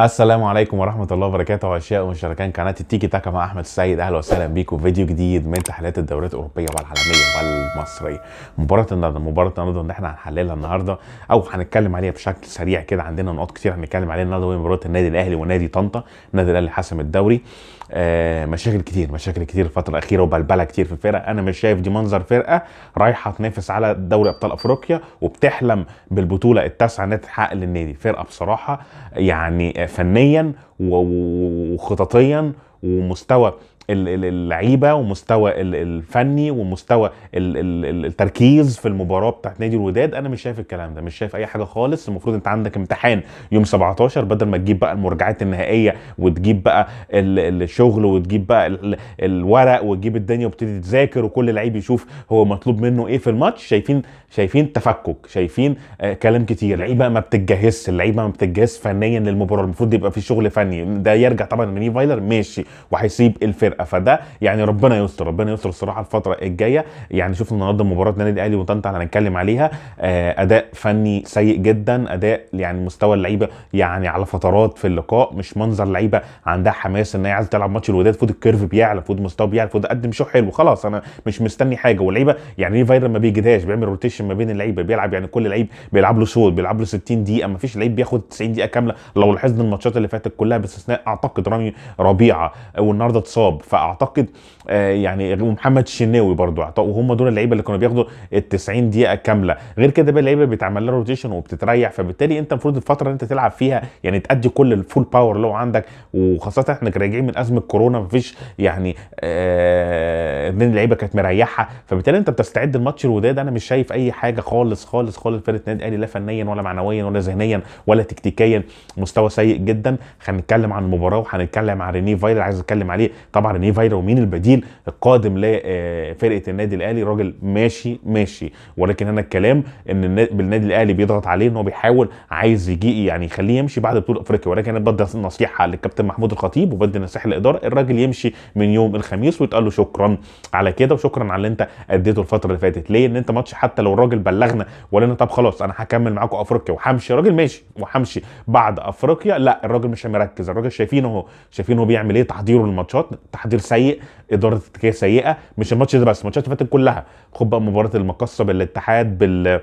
السلام عليكم ورحمه الله وبركاته أعزائي ومشاركين قناه التيكي تاكا مع احمد السيد اهلا وسهلا بيكم فيديو جديد من تحليلات الدوريات الاوروبيه والعالميه والمصريه مباراه النهارده مباراه النهارده اللي احنا هنحللها النهارده او هنتكلم عليها بشكل سريع كده عندنا نقاط كتير هنتكلم عليها النهارده وهي مباراه النادي الاهلي ونادي طنطا النادي الاهلي حسم الدوري آه مشاكل كتير مشاكل كتير الفتره الاخيره وبلبله كتير في الفرقه انا مش شايف دي منظر فرقه رايحه تنافس على دوري ابطال افريقيا وبتحلم بالبطوله التاسعه انها تتحقق للنادي فرقه بصراحه يعني آه، فنيا وخططيا ومستوى اللعيبه ومستوى الفني ومستوى التركيز في المباراه بتاعت نادي الوداد انا مش شايف الكلام ده مش شايف اي حاجه خالص المفروض انت عندك امتحان يوم 17 بدل ما تجيب بقى المراجعات النهائيه وتجيب بقى الشغل وتجيب بقى الورق وتجيب الدنيا وبتدي تذاكر وكل لعيب يشوف هو مطلوب منه ايه في الماتش شايفين شايفين تفكك شايفين آه كلام كتير اللعيبه ما بتتجهزش اللعيبه ما بتتجهزش فنيا للمباراه المفروض يبقى في شغل فني ده يرجع طبعا لمين فايلر ماشي وهيسيب الفرقه الفرقه فده يعني ربنا يستر ربنا يستر الصراحه الفتره الجايه يعني شفنا النهارده مباراه النادي الاهلي وطنطا هنتكلم عليها آه، اداء فني سيء جدا اداء يعني مستوى اللعيبه يعني على فترات في اللقاء مش منظر لعيبه عندها حماس ان هي عايزه تلعب ماتش الوداد فود الكيرف بيعلى فود مستوى بيعلى فود قدم شو حلو خلاص انا مش مستني حاجه واللعيبه يعني فايرل ما بيجيدهاش بيعمل روتيشن ما بين اللعيبه بيلعب يعني كل لعيب بيلعب له شوط بيلعب له 60 دقيقه ما فيش لعيب بياخد 90 دقيقه كامله لو لاحظنا الماتشات اللي فاتت كلها باستثناء اعتقد رامي ربيعه والنهارده اتصاب فاعتقد آه، يعني ومحمد الشناوي برضو وهم دول اللعيبه اللي كانوا بياخدوا ال 90 دقيقه كامله غير كده بقى اللعيبه بيتعمل لها روتيشن وبتتريح فبالتالي انت المفروض الفتره اللي انت تلعب فيها يعني تادي كل الفول باور اللي هو عندك وخاصه احنا راجعين من ازمه كورونا مفيش يعني آه ان اللعيبه كانت مريحه فبالتالي انت بتستعد الماتش الوداد انا مش شايف اي حاجه خالص خالص خالص فرقه النادي الاهلي لا فنيا ولا معنويا ولا ذهنيا ولا تكتيكيا مستوى سيء جدا هنتكلم عن المباراه وهنتكلم عن رينيه فايلر عايز اتكلم عليه طبعا عن ايه فايرا ومين البديل القادم لفرقه آه، النادي الاهلي راجل ماشي ماشي ولكن هنا الكلام ان بالنادي الاهلي بيضغط عليه ان هو بيحاول عايز يجي يعني يخليه يمشي بعد بطوله افريقيا ولكن انا بدي نصيحه للكابتن محمود الخطيب وبدي نصيحه للاداره الراجل يمشي من يوم الخميس ويتقال له شكرا على كده وشكرا على اللي انت اديته الفتره اللي فاتت ليه ان انت ماتش حتى لو الراجل بلغنا ولنا طب خلاص انا هكمل معاكم افريقيا وهمشي الراجل ماشي وهمشي بعد افريقيا لا الراجل مش مركز الراجل شايفينه اهو شايفينه بيعمل ايه تحضيره للماتشات تحضير سيء اداره تكتيكيه سيئه مش الماتش ده بس الماتشات اللي فاتت كلها خد بقى مباراه المقصه بالاتحاد بال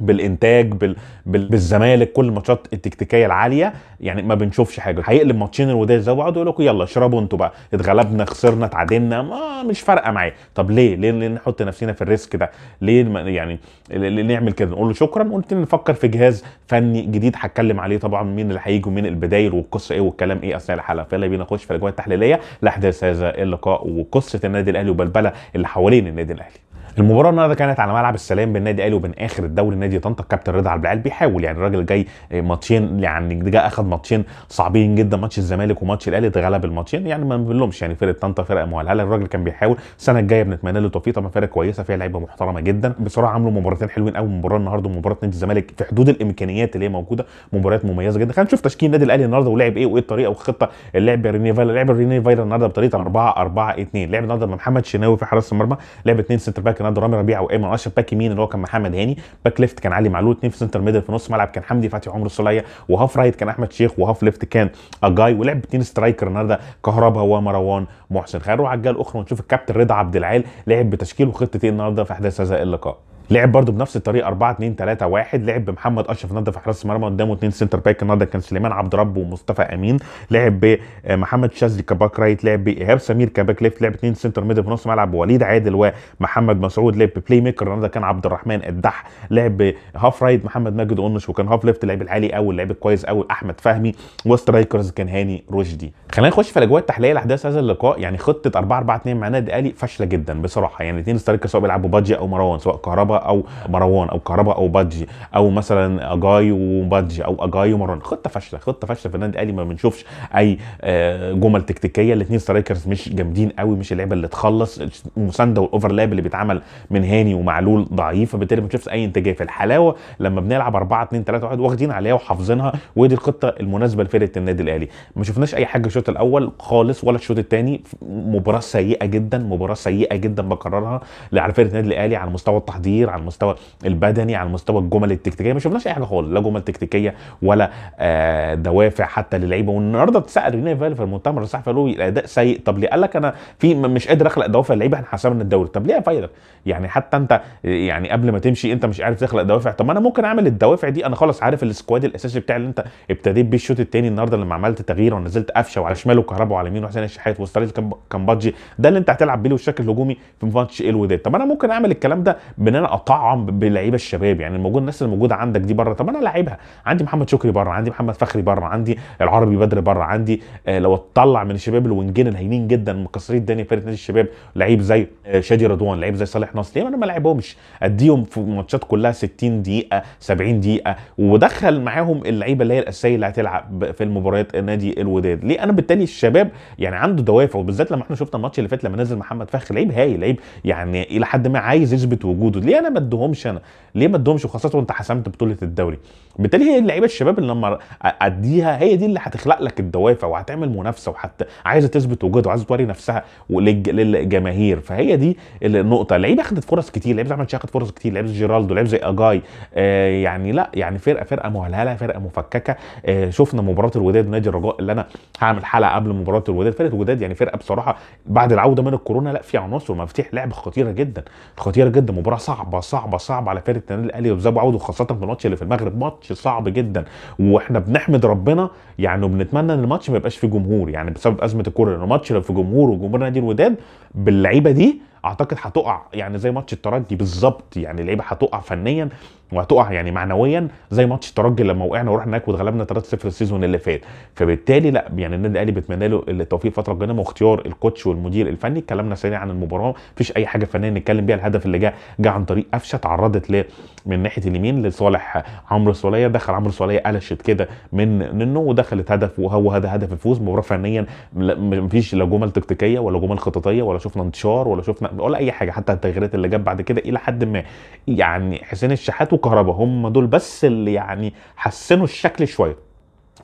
بالانتاج بال... بال... بالزمالك كل الماتشات التكتيكيه العاليه يعني ما بنشوفش حاجه هيقلب ماتشين الوداد زي بعض ويقول لكم يلا اشربوا انتوا بقى اتغلبنا خسرنا اتعادلنا ما مش فارقه معايا طب ليه ليه, ليه نحط نفسنا في الريسك ده ليه يعني ليه نعمل كده نقول له شكرا قلت نفكر في جهاز فني جديد هتكلم عليه طبعا مين اللي هيجي ومين البدايل والقصه ايه والكلام ايه اثناء الحلقه فيلا بينا نخش في الاجواء التحليليه لاحداث هذا اللقاء وقصه النادي الاهلي وبلبله اللي حوالين النادي الاهلي المباراه النهارده كانت على ملعب السلام بين النادي الاهلي وبين اخر الدوري نادي طنطا الكابتن رضا عبد العال بيحاول يعني الراجل جاي ماتشين يعني جاء اخذ ماتشين صعبين جدا ماتش الزمالك وماتش الاهلي اتغلب الماتشين يعني ما بنلومش يعني فرقه طنطا فرقه مهلهله الراجل كان بيحاول السنه الجايه بنتمنى له التوفيق طبعا فرقه كويسه فيها لعيبه محترمه جدا بصراحه عملوا مباراتين حلوين قوي المباراه النهارده ومباراه نادي الزمالك في حدود الامكانيات اللي هي موجوده مباريات مميزه جدا خلينا نشوف تشكيل النادي الاهلي النهارده ولعب ايه وايه الطريقه والخطه اللعب ريني فايلا لعب ريني فايلا النهارده بطريقه 4 4 2 لعب النهارده محمد شناوي في حراسه المرمى لعب 2 سنتر باك عندنا رامي ربيع وايمن اشرف باك يمين اللي هو كان محمد هاني باك ليفت كان علي معلول اثنين في سنتر ميدل في نص ملعب كان حمدي فتحي عمر السوليه وهاف رايت كان احمد شيخ وهاف ليفت كان اجاي ولعب اثنين سترايكر النهارده كهربا ومروان محسن خلينا نروح على الجهه الاخرى ونشوف الكابتن رضا عبد العال لعب بتشكيل وخطتين ايه النهارده في احداث هذا اللقاء لعب برده بنفس الطريقه 4 2 3 1 لعب بمحمد اشرف النهارده في حراسه المرمى قدامه اثنين سنتر باك النهارده كان سليمان عبد ربه ومصطفى امين لعب بمحمد آه، شاذلي كباك رايت لعب بايهاب سمير كباك ليفت لعب اثنين سنتر ميد في نص ملعب وليد عادل ومحمد مسعود لعب بلاي ميكر النهارده كان عبد الرحمن الدح لعب هاف رايت محمد ماجد قنش وكان هاف ليفت لعب العالي قوي لعب كويس قوي احمد فهمي وسترايكرز كان هاني رشدي خلينا نخش في الاجواء التحليليه لاحداث هذا اللقاء يعني خطه 4 4 2 مع النادي الاهلي فاشله جدا بصراحه يعني اثنين سترايكرز سواء بيلعبوا بادجي او مروان سواء كهربا او مروان او كهربا او بادجي او مثلا اجاي وبادجي او اجاي ومروان خطه فاشله خطه فاشله في النادي الاهلي ما بنشوفش اي آه، جمل تكتيكيه الاثنين سترايكرز مش جامدين قوي مش اللعيبه اللي تخلص المسانده والاوفرلاب اللي بيتعمل من هاني ومعلول ضعيف فبالتالي ما بنشوفش اي انتاجيه في الحلاوه لما بنلعب 4 2 3 1 واخدين عليها وحافظينها ودي الخطه المناسبه لفرقه النادي الاهلي ما شفناش اي حاجه الشوط الاول خالص ولا الشوط الثاني مباراه سيئه جدا مباراه سيئه جدا بكررها على فرقه النادي الاهلي على مستوى التحضير كتير على المستوى البدني على المستوى الجمل التكتيكيه ما شفناش اي حاجه خالص لا جمل تكتيكيه ولا آه دوافع حتى للعيبه والنهارده اتسال ريني فالي في المؤتمر الصحفي قالوا الاداء سيء طب ليه قال لك انا في مش قادر اخلق دوافع للعيبه احنا حسبنا الدوري طب ليه يا فايلر يعني حتى انت يعني قبل ما تمشي انت مش عارف تخلق دوافع طب ما انا ممكن اعمل الدوافع دي انا خلاص عارف السكواد الاساسي بتاعي اللي انت ابتديت بيه الشوط الثاني النهارده لما عملت تغيير ونزلت قفشه وعلى شماله كهربا وعلى يمينه حسين الشحات وستاريل كامبادجي ده اللي انت هتلعب بيه والشكل الهجومي في ماتش الوداد طب انا ممكن اعمل الكلام ده بان انا اطعم باللعيبه الشباب يعني الموجود الناس اللي موجوده عندك دي بره طب انا لاعبها عندي محمد شكري بره عندي محمد فخري بره عندي العربي بدر بره عندي آه لو اطلع من الشباب الونجين الهينين جدا مكسرين الدنيا فريق نادي الشباب لعيب زي آه، شادي رضوان لعيب زي صالح نصر ليه يعني انا ما لعبهمش اديهم في ماتشات كلها 60 دقيقه 70 دقيقه ودخل معاهم اللعيبه اللي هي الاساسيه اللي هتلعب في المباريات نادي الوداد ليه انا بالتالي الشباب يعني عنده دوافع وبالذات لما احنا شفنا الماتش اللي فات لما نزل محمد فخري لعيب هايل لعيب يعني الى حد ما عايز يثبت وجوده ليه انا ما ادهمش انا ليه ما ادهمش وخاصه وانت حسمت بطوله الدوري بالتالي هي اللعيبه الشباب اللي لما اديها هي دي اللي هتخلق لك الدوافع وهتعمل منافسه وحتى عايزه تثبت وجودها وعايزه توري نفسها للجماهير فهي دي النقطه اللعيبه اخذت فرص كتير لعيبه زي احمد شاهي فرص كتير لعيبه زي جيرالدو لعيبه زي اجاي آه يعني لا يعني فرقه فرقه مهلهله فرقه مفككه آه شفنا مباراه الوداد ونادي الرجاء اللي انا هعمل حلقه قبل مباراه الوداد فرقه الوداد يعني فرقه بصراحه بعد العوده من الكورونا لا في عناصر ومفاتيح لعب خطيره جدا خطيره جدا مباراه صعبه صعبه صعبه صعبه على فرقه النادي الاهلي وبزاب عوده خاصه في الماتش اللي في المغرب ماتش صعب جدا واحنا بنحمد ربنا يعني وبنتمنى ان الماتش ما يبقاش فيه جمهور يعني بسبب ازمه الكوره لان الماتش لو في جمهور وجمهور نادي الوداد باللعيبه دي اعتقد هتقع يعني زي ماتش الترجي بالظبط يعني اللعيبه هتقع فنيا وهتقع يعني معنويا زي ماتش الترجي لما وقعنا ورحنا هناك واتغلبنا 3-0 السيزون اللي فات فبالتالي لا يعني النادي الاهلي بيتمنى له التوفيق الفتره الجايه واختيار الكوتش والمدير الفني اتكلمنا سريع عن المباراه مفيش اي حاجه فنيه نتكلم بيها الهدف اللي جه جه عن طريق قفشه اتعرضت ل من ناحيه اليمين لصالح عمرو سوليه دخل عمرو سوليه قلشت كده من منه ودخلت هدف وهو هذا هدف الفوز مباراه فنيا مفيش لا جمل تكتيكيه ولا جمل خططيه ولا شفنا انتشار ولا شفنا ولا اي حاجه حتى التغييرات اللي جت بعد كده الى حد ما يعني حسين الشحات وكهربا هم دول بس اللي يعني حسنوا الشكل شويه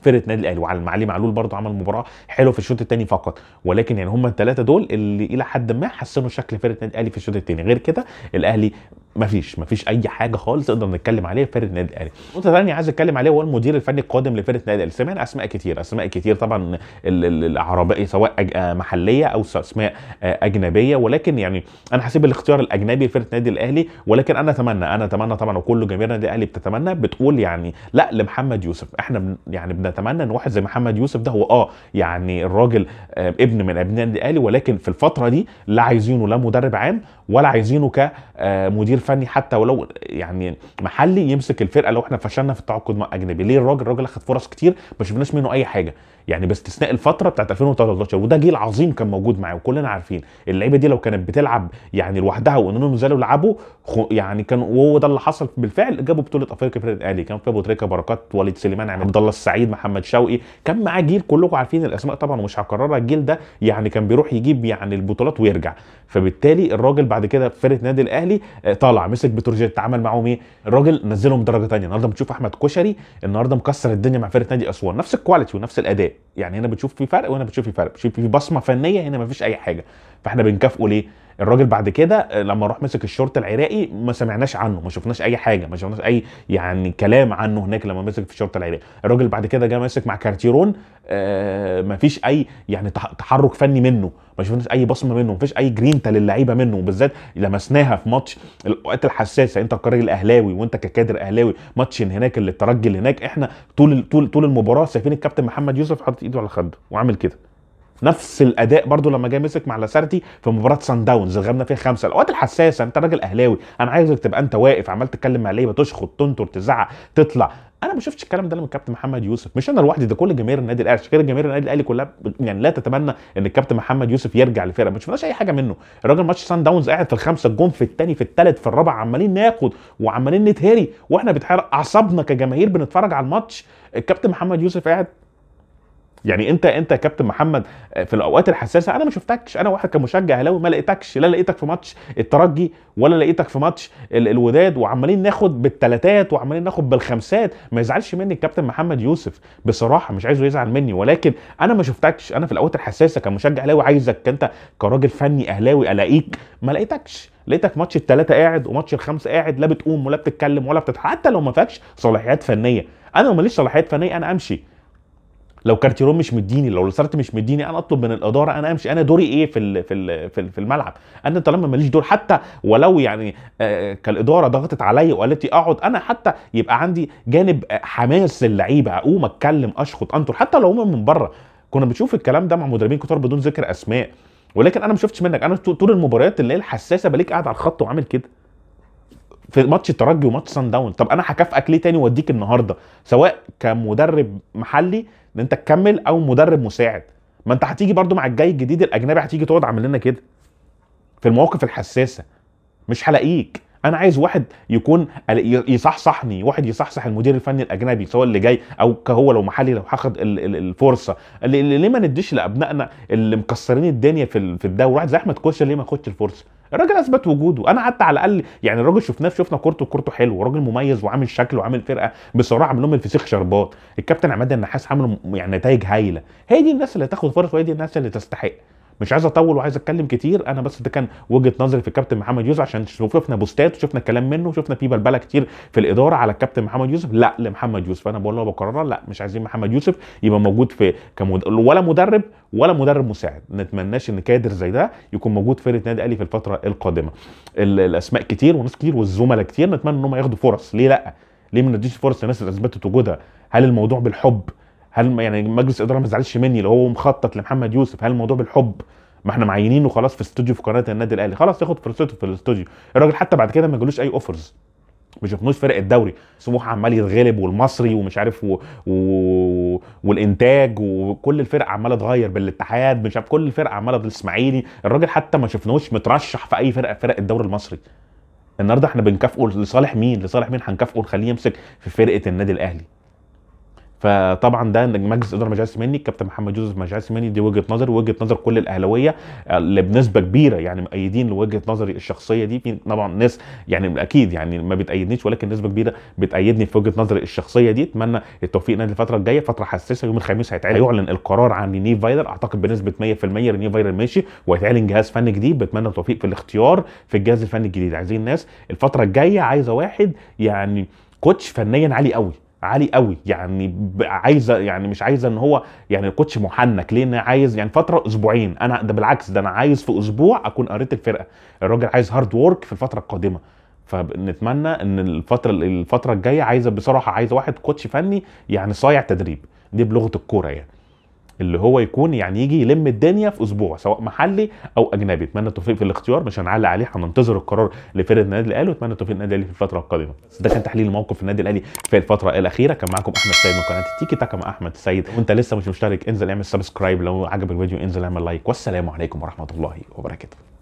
فرقه نادي الاهلي وعلى علي معلول برضه عمل مباراه حلوه في الشوط الثاني فقط ولكن يعني هم الثلاثه دول اللي الى حد ما حسنوا شكل فرقه النادي الاهلي في الشوط الثاني غير كده الاهلي مفيش مفيش اي حاجه خالص نقدر نتكلم عليها في فرقه النادي الاهلي نقطه ثانيه عايز اتكلم عليه هو المدير الفني القادم لفرقه النادي الاهلي سمعنا اسماء كتير اسماء كتير طبعا العربيه سواء آه، محليه او اسماء آه، اجنبيه ولكن يعني انا حسيب الاختيار الاجنبي لفرقه النادي الاهلي ولكن انا اتمنى انا اتمنى طبعا وكل جماهير النادي الاهلي بتتمنى بتقول يعني لا لمحمد يوسف احنا يعني بنتمنى ان واحد زي محمد يوسف ده هو اه يعني الراجل آه، ابن من ابناء النادي الاهلي ولكن في الفتره دي لا عايزينه لا مدرب عام ولا عايزينه كمدير الفني حتى ولو يعني محلي يمسك الفرقه لو احنا فشلنا في التعاقد مع اجنبي ليه الراجل الراجل اخد فرص كتير ما شفناش منه اي حاجه يعني باستثناء الفتره بتاعت 2013 وده جيل عظيم كان موجود معاه وكلنا عارفين اللعيبه دي لو كانت بتلعب يعني لوحدها وانهم نزلوا يلعبوا يعني كان وهو ده اللي حصل بالفعل جابوا بطوله افريقيا في الاهلي كان في ابو تريكه بركات وليد سليمان يعني عبد الله السعيد محمد شوقي كان معاه جيل كلكم عارفين الاسماء طبعا ومش هكررها الجيل ده يعني كان بيروح يجيب يعني البطولات ويرجع فبالتالي الراجل بعد كده فرقه نادي الاهلي آه، طلع طالع مسك بتروجيت اتعامل معاهم ايه الراجل نزلهم درجه ثانيه النهارده بتشوف احمد كشري النهارده مكسر الدنيا مع فرقه نادي اسوان نفس الكواليتي ونفس الاداء يعني هنا بتشوف في فرق وهنا بتشوف في فرق بتشوف في بصمه فنيه هنا مفيش اي حاجه فاحنا بنكافئه ليه الراجل بعد كده آه، لما راح مسك الشرطه العراقي ما سمعناش عنه ما شفناش اي حاجه ما شفناش اي يعني كلام عنه هناك لما مسك في الشرطه العراقي الراجل بعد كده جه ماسك مع كارتيرون آه ما فيش اي يعني تحرك فني منه ما شفناش اي بصمه منه ما فيش اي جرينتا للعيبه منه وبالذات لمسناها في ماتش الاوقات الحساسه انت كراجل اهلاوي وانت ككادر اهلاوي ماتش هناك اللي الترجي اللي هناك احنا طول طول طول المباراه شايفين الكابتن محمد يوسف حاطط ايده على خده وعامل كده نفس الاداء برده لما جه مسك مع لاسارتي في مباراه سان داونز غابنا فيها خمسه الاوقات الحساسه انت راجل اهلاوي انا عايزك تبقى انت واقف عمال تتكلم مع لعيبه تشخط تنطر تزعق تطلع انا ما شفتش الكلام ده من الكابتن محمد يوسف مش انا لوحدي ده كل جماهير النادي الاهلي عشان كده جماهير النادي الاهلي كلها يعني لا تتمنى ان الكابتن محمد يوسف يرجع للفرقه ما شفناش اي حاجه منه الراجل ماتش سان داونز قاعد في الخمسه الجون في الثاني في الثالث في الرابع عمالين ناخد وعمالين نتهري واحنا بنتحرق اعصابنا كجماهير بنتفرج على الماتش الكابتن محمد يوسف قاعد يعني انت انت يا كابتن محمد آه، في الاوقات الحساسه انا ما شفتكش انا واحد كمشجع اهلاوي ما لقيتكش لا لقيتك في ماتش الترجي ولا لقيتك في ماتش الوداد وعمالين ناخد بالثلاثات وعمالين ناخد بالخمسات ما يزعلش مني الكابتن محمد يوسف بصراحه مش عايزه يزعل مني ولكن انا ما شفتكش انا في الاوقات الحساسه كمشجع اهلاوي عايزك انت كراجل فني اهلاوي الاقيك ما لقيتكش لقيتك ماتش الثلاثه قاعد وماتش الخمسه قاعد لا بتقوم ولا بتتكلم ولا بتتحرك حتى لو ما فيكش صلاحيات فنيه انا ماليش صلاحيات فنيه انا امشي لو كارتيرون مش مديني لو لسارت مش مديني انا اطلب من الاداره انا امشي انا دوري ايه في في في الملعب انا طالما ماليش دور حتى ولو يعني آه، آه، كالاداره ضغطت عليا وقالت لي اقعد انا حتى يبقى عندي جانب آه، حماس اللعيبه اقوم اتكلم اشخط انطر حتى لو هم من بره كنا بنشوف الكلام ده مع مدربين كتار بدون ذكر اسماء ولكن انا ما شفتش منك انا طول المباريات اللي هي الحساسه بليك قاعد على الخط وعامل كده في ماتش الترجي وماتش سان داون طب انا هكافئك ليه تاني واديك النهارده سواء كمدرب محلي ان انت تكمل او مدرب مساعد ما انت هتيجي برضو مع الجاي الجديد الاجنبي هتيجي تقعد عامل لنا كده في المواقف الحساسه مش هلاقيك انا عايز واحد يكون يصحصحني واحد يصحصح المدير الفني الاجنبي سواء اللي جاي او هو لو محلي لو هاخد الفرصه ليه ما نديش لابنائنا اللي مكسرين الدنيا في الدوري واحد زي احمد كوشة ليه ما ياخدش الفرصه الراجل اثبت وجوده انا قعدت على الاقل يعني الراجل شفناه شفنا كورته كورته حلو وراجل مميز وعامل شكل وعامل فرقه بصراحه عاملهم لهم الفسيخ شربات الكابتن عماد النحاس عامل يعني نتائج هايله هي دي الناس اللي هتاخد فرص وهي دي الناس اللي تستحق مش عايز اطول وعايز اتكلم كتير انا بس ده كان وجهه نظري في الكابتن محمد يوسف عشان شفنا بوستات وشفنا كلام منه وشفنا فيه بلبله كتير في الاداره على الكابتن محمد يوسف لا لمحمد يوسف انا بقول له بكرر لا مش عايزين محمد يوسف يبقى موجود في كمد... ولا مدرب ولا مدرب مساعد نتمناش ان كادر زي ده يكون موجود في فرقه نادي الاهلي في الفتره القادمه الاسماء كتير وناس كتير والزملاء كتير نتمنى ان هم ياخدوا فرص ليه لا ليه ما نديش فرص للناس اللي اثبتت وجودها هل الموضوع بالحب هل يعني مجلس الاداره ما زعلش مني لو هو مخطط لمحمد يوسف هل الموضوع بالحب ما احنا معينينه خلاص في استوديو في قناه النادي الاهلي خلاص ياخد فرصته في الاستوديو الراجل حتى بعد كده ما جالوش اي اوفرز ما شفناش فرق الدوري سموح عمال يتغلب والمصري ومش عارف و... و... والانتاج وكل الفرق عماله تغير بالاتحاد مش عارف كل الفرق عماله الاسماعيلي الراجل حتى ما شفناهوش مترشح في اي فرقه فرق الدوري المصري النهارده احنا بنكافئه لصالح مين لصالح مين هنكافئه نخليه يمسك في فرقه النادي الاهلي فطبعا ده مجلس اداره ما جاش مني الكابتن محمد جوزف ما جاش مني دي وجهه نظر وجهه نظر كل الاهلاويه آه، اللي بنسبه كبيره يعني مؤيدين لوجهه نظري الشخصيه دي في طبعا ناس يعني اكيد يعني ما بتايدنيش ولكن نسبه كبيره بتايدني في وجهه نظري الشخصيه دي اتمنى التوفيق لنا الفتره الجايه فتره حساسه يوم الخميس هيعلن أيوة. القرار عن رينيه فايلر اعتقد بنسبه 100% رينيه فايلر ماشي وهيتعلن جهاز فني جديد بتمنى التوفيق في الاختيار في الجهاز الفني الجديد عايزين ناس الفتره الجايه عايزه واحد يعني كوتش فنيا عالي قوي عالي قوي يعني عايزه يعني مش عايزه ان هو يعني الكوتش محنك ليه انا عايز يعني فتره اسبوعين انا ده بالعكس ده انا عايز في اسبوع اكون قريت الفرقه الراجل عايز هارد وورك في الفتره القادمه فنتمنى ان الفتره الفتره الجايه عايزه بصراحه عايزه واحد كوتش فني يعني صايع تدريب دي بلغه الكوره يعني اللي هو يكون يعني يجي يلم الدنيا في اسبوع سواء محلي او اجنبي اتمنى التوفيق في الاختيار مش هنعلق عليه هننتظر القرار لفرقه النادي الاهلي واتمنى التوفيق للنادي الاهلي في الفتره القادمه ده كان تحليل الموقف في النادي الاهلي في الفتره الاخيره كان معاكم احمد سيد من قناه تيكي تاكا مع احمد سيد وانت لسه مش مشترك انزل اعمل سبسكرايب لو عجبك الفيديو انزل اعمل لايك والسلام عليكم ورحمه الله وبركاته